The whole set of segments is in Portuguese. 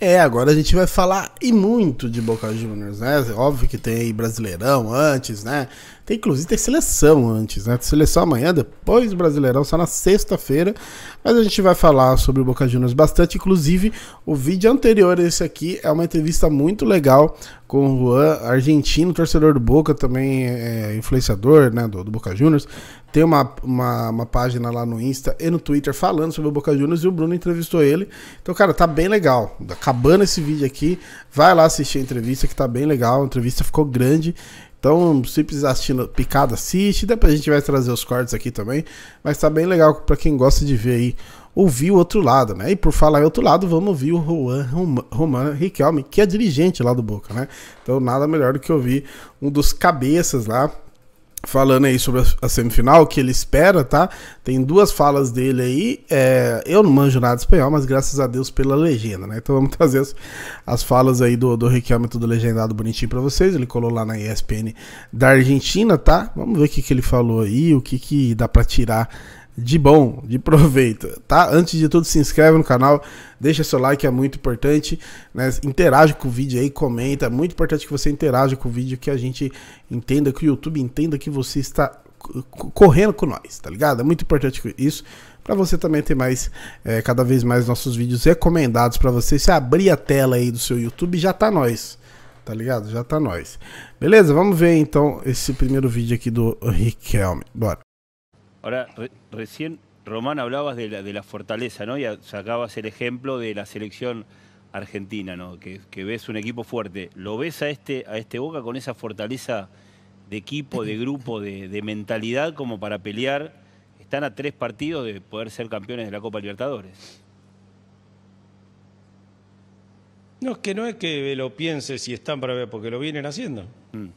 É, agora a gente vai falar e muito de Boca Juniors, né? Óbvio que tem Brasileirão antes, né? Tem inclusive tem seleção antes, né? Seleção amanhã, depois Brasileirão, só na sexta-feira. Mas a gente vai falar sobre o Boca Juniors bastante. Inclusive, o vídeo anterior a esse aqui é uma entrevista muito legal com o Juan, argentino, torcedor do Boca, também é influenciador né, do, do Boca Juniors. Tem uma, uma, uma, página lá no Insta e no Twitter falando sobre o Boca Juniors e o Bruno entrevistou ele. Então, cara, tá bem legal. Acabando esse vídeo aqui, vai lá assistir a entrevista que tá bem legal. A entrevista ficou grande então, se precisar assistir picada, assiste. Depois a gente vai trazer os cortes aqui também. Mas tá bem legal para quem gosta de ver aí, ouvir o outro lado, né? E por falar em outro lado, vamos ouvir o Juan Roman Riquelme, que é dirigente lá do Boca, né? Então, nada melhor do que ouvir um dos cabeças lá falando aí sobre a semifinal, que ele espera, tá? Tem duas falas dele aí. É, eu não manjo nada de espanhol, mas graças a Deus pela legenda, né? Então vamos trazer as, as falas aí do, do Riquelme do legendado bonitinho para vocês. Ele colou lá na ESPN da Argentina, tá? Vamos ver o que, que ele falou aí, o que, que dá para tirar de bom, de proveito, tá? Antes de tudo, se inscreve no canal, deixa seu like, é muito importante, né? Interage com o vídeo aí, comenta, é muito importante que você interaja com o vídeo, que a gente entenda, que o YouTube entenda que você está correndo com nós, tá ligado? É muito importante isso, para você também ter mais, é, cada vez mais nossos vídeos recomendados para você. Se abrir a tela aí do seu YouTube, já tá nós, tá ligado? Já tá nós. Beleza? Vamos ver então esse primeiro vídeo aqui do Riquelme, bora. Ahora, recién, Román, hablabas de la, fortaleza, ¿no? Y sacabas el ejemplo de la selección argentina, ¿no? Que, ves un equipo fuerte. ¿Lo ves a este, a este Boca con esa fortaleza de equipo, de grupo, de, mentalidad como para pelear? Están a tres partidos de poder ser campeones de la Copa Libertadores. No, es que no es que lo piense si están para ver, porque lo vienen haciendo. Mm.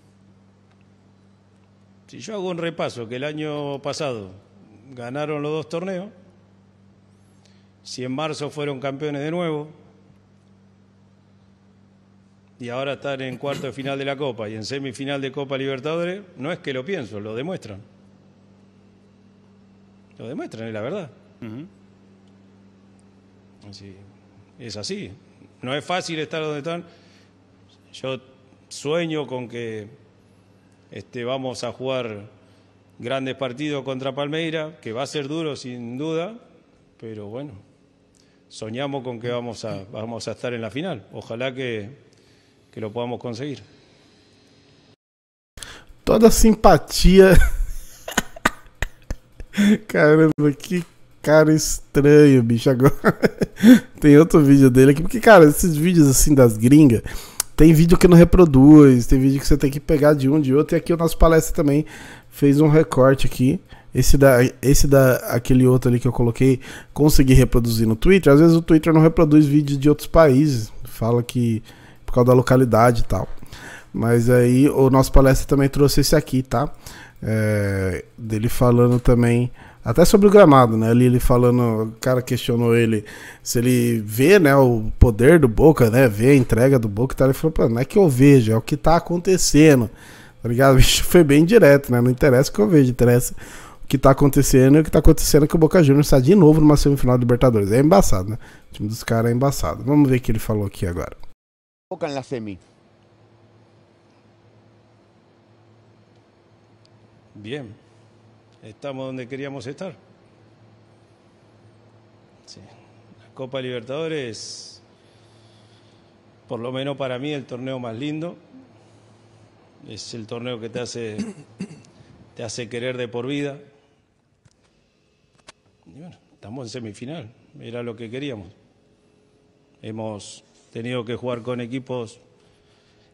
Si yo hago un repaso, que el año pasado ganaron los dos torneos, si en marzo fueron campeones de nuevo, y ahora están en cuarto de final de la Copa y en semifinal de Copa Libertadores, no es que lo pienso, lo demuestran. Lo demuestran, es la verdad. es así. No es fácil estar donde están. Yo sueño con que este, vamos a jugar grandes partidos contra Palmeira, que va a ser duro sin duda, pero bueno, soñamos con que vamos a, vamos a estar en la final. Ojalá que, que lo podamos conseguir. Toda simpatía. Caramba, que cara estranho, bicho. Agora tem outro vídeo dele aqui, porque, cara, esses vídeos assim das gringas. Tem vídeo que não reproduz, tem vídeo que você tem que pegar de um de outro. E aqui o nosso palestra também fez um recorte aqui. Esse da, esse da aquele outro ali que eu coloquei, consegui reproduzir no Twitter. Às vezes o Twitter não reproduz vídeos de outros países, fala que por causa da localidade e tal. Mas aí o nosso palestra também trouxe esse aqui, tá? É, dele falando também, até sobre o gramado, né? Ali ele falando, o cara questionou ele se ele vê, né, o poder do Boca, né? Vê a entrega do Boca e tal. Ele falou, pô, não é que eu vejo, é o que tá acontecendo. Tá ligado? foi bem direto, né? Não interessa o que eu vejo, interessa o que tá acontecendo e o que tá acontecendo é que o Boca Juniors está de novo numa semifinal da Libertadores. É embaçado, né? O time dos caras é embaçado. Vamos ver o que ele falou aqui agora. Boca na semi. Bien, estamos donde queríamos estar. La Copa Libertadores, por lo menos para mí, el torneo más lindo. Es el torneo que te hace, te hace querer de por vida. Y bueno, estamos en semifinal, era lo que queríamos. Hemos tenido que jugar con equipos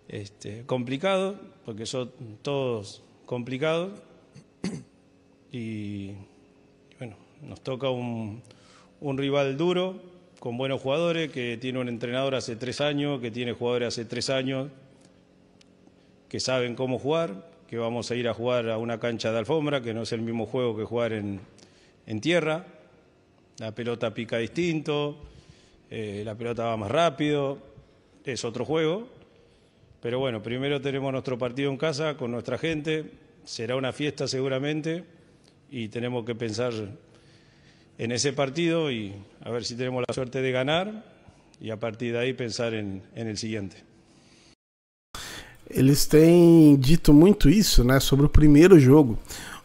este, complicados, porque son todos complicados y bueno, nos toca un, rival duro, con buenos jugadores, que tiene un entrenador hace tres años, que tiene jugadores hace tres años, que saben cómo jugar, que vamos a ir a jugar a una cancha de alfombra, que no es el mismo juego que jugar en, tierra, la pelota pica distinto, eh, la pelota va más rápido, es otro juego, pero bueno, primero tenemos nuestro partido en casa con nuestra gente, será una fiesta seguramente y tenemos que pensar en ese partido y a ver si tenemos la suerte de ganar y a partir de ahí pensar en, en el siguiente. Eles têm dito muito isso, né, sobre o primeiro jogo.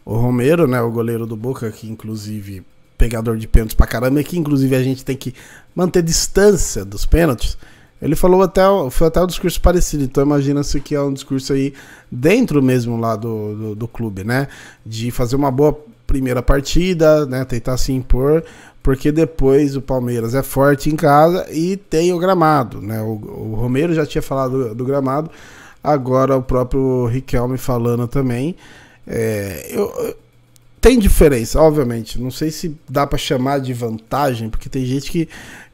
O Romero, né, o goleiro do Boca, que inclusive pegador de pênaltis pra caramba, que inclusive a gente tem que manter distância dos pênaltis. Ele falou até, foi até um discurso parecido, então imagina-se que é um discurso aí dentro mesmo lá do, do, do, clube, né? De fazer uma boa primeira partida, né? Tentar se impor, porque depois o Palmeiras é forte em casa e tem o gramado, né? O, o Romero já tinha falado do, do gramado, agora o próprio Riquelme falando também. É, eu, tem diferença, obviamente. Não sei se dá para chamar de vantagem, porque tem gente que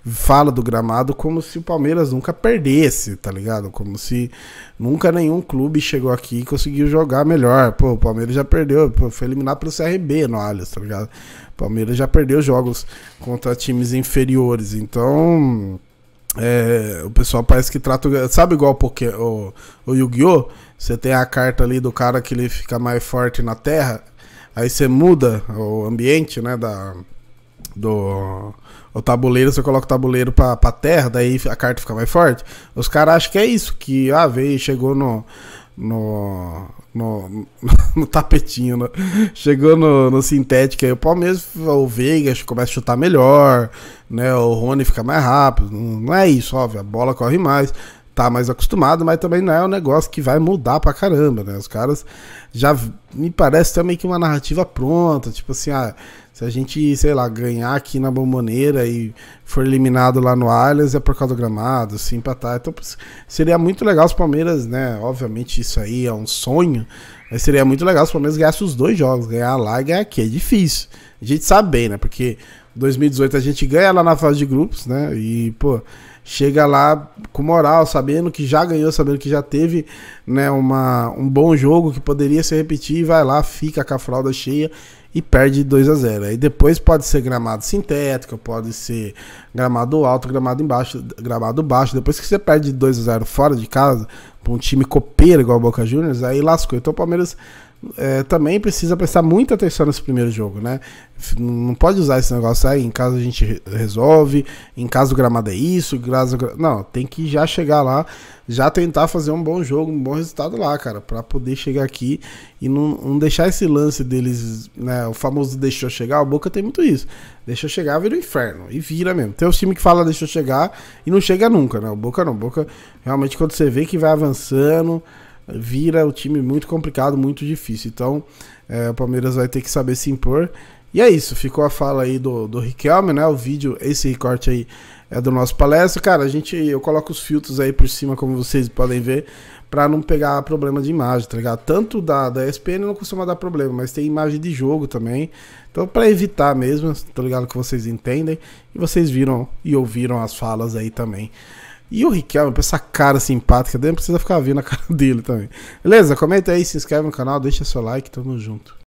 fala do gramado como se o Palmeiras nunca perdesse, tá ligado? Como se nunca nenhum clube chegou aqui e conseguiu jogar melhor. Pô, o Palmeiras já perdeu, foi eliminado pelo CRB no Allianz, tá ligado? O Palmeiras já perdeu jogos contra times inferiores, então... É, o pessoal parece que trata. Sabe igual porque, o, o Yu-Gi-Oh! Você tem a carta ali do cara que ele fica mais forte na terra, aí você muda o ambiente, né? Da, do o tabuleiro, você coloca o tabuleiro pra, pra terra, daí a carta fica mais forte. Os caras acham que é isso, que ah, veio, chegou no. No, no, no tapetinho, no, né? chegou no, no sintético aí. O Palmeiras, o Vegas começa a chutar melhor, né? O Rony fica mais rápido. Não, não é isso, óbvio. A bola corre mais tá mais acostumado, mas também não é um negócio que vai mudar pra caramba, né? Os caras já me parece também que uma narrativa pronta, tipo assim, ah, se a gente, sei lá, ganhar aqui na bomboneira e for eliminado lá no Allianz é por causa do gramado, se empatar. Tá. Então seria muito legal os Palmeiras, né? Obviamente isso aí é um sonho, mas seria muito legal os Palmeiras ganhassem os dois jogos, ganhar lá e ganhar aqui. É difícil. A gente sabe bem, né? Porque 2018 a gente ganha lá na fase de grupos, né? E, pô, chega lá com moral, sabendo que já ganhou, sabendo que já teve né, uma, um bom jogo que poderia se repetir, e vai lá, fica com a fralda cheia e perde 2 a 0. Aí depois pode ser gramado sintético, pode ser gramado alto, gramado embaixo, gramado baixo. Depois que você perde 2 a 0 fora de casa para um time copeiro igual o Boca Juniors, aí lascou. Então o Palmeiras é, também precisa prestar muita atenção nesse primeiro jogo, né? Não pode usar esse negócio aí, ah, em casa a gente resolve, em casa o gramado é isso, graça não, tem que já chegar lá, já tentar fazer um bom jogo, um bom resultado lá, cara, para poder chegar aqui e não, não deixar esse lance deles, né, o famoso deixou chegar, o Boca tem muito isso. Deixou chegar, vira o um inferno. E vira mesmo. Tem os times que falam deixou chegar e não chega nunca, né? O Boca não. O Boca, realmente, quando você vê que vai avançando, vira o um time muito complicado, muito difícil. Então, é, o Palmeiras vai ter que saber se impor. E é isso, ficou a fala aí do, do Riquelme, né? O vídeo, esse recorte aí é do nosso palestra. Cara, a gente, eu coloco os filtros aí por cima, como vocês podem ver para não pegar problema de imagem, tá ligado? Tanto da, da ESPN não costuma dar problema, mas tem imagem de jogo também. Então, para evitar mesmo, tá ligado? Que vocês entendem. E vocês viram e ouviram as falas aí também. E o Riquelme, com essa cara simpática dele, não precisa ficar vendo a cara dele também. Beleza? Comenta aí, se inscreve no canal, deixa seu like, tamo junto.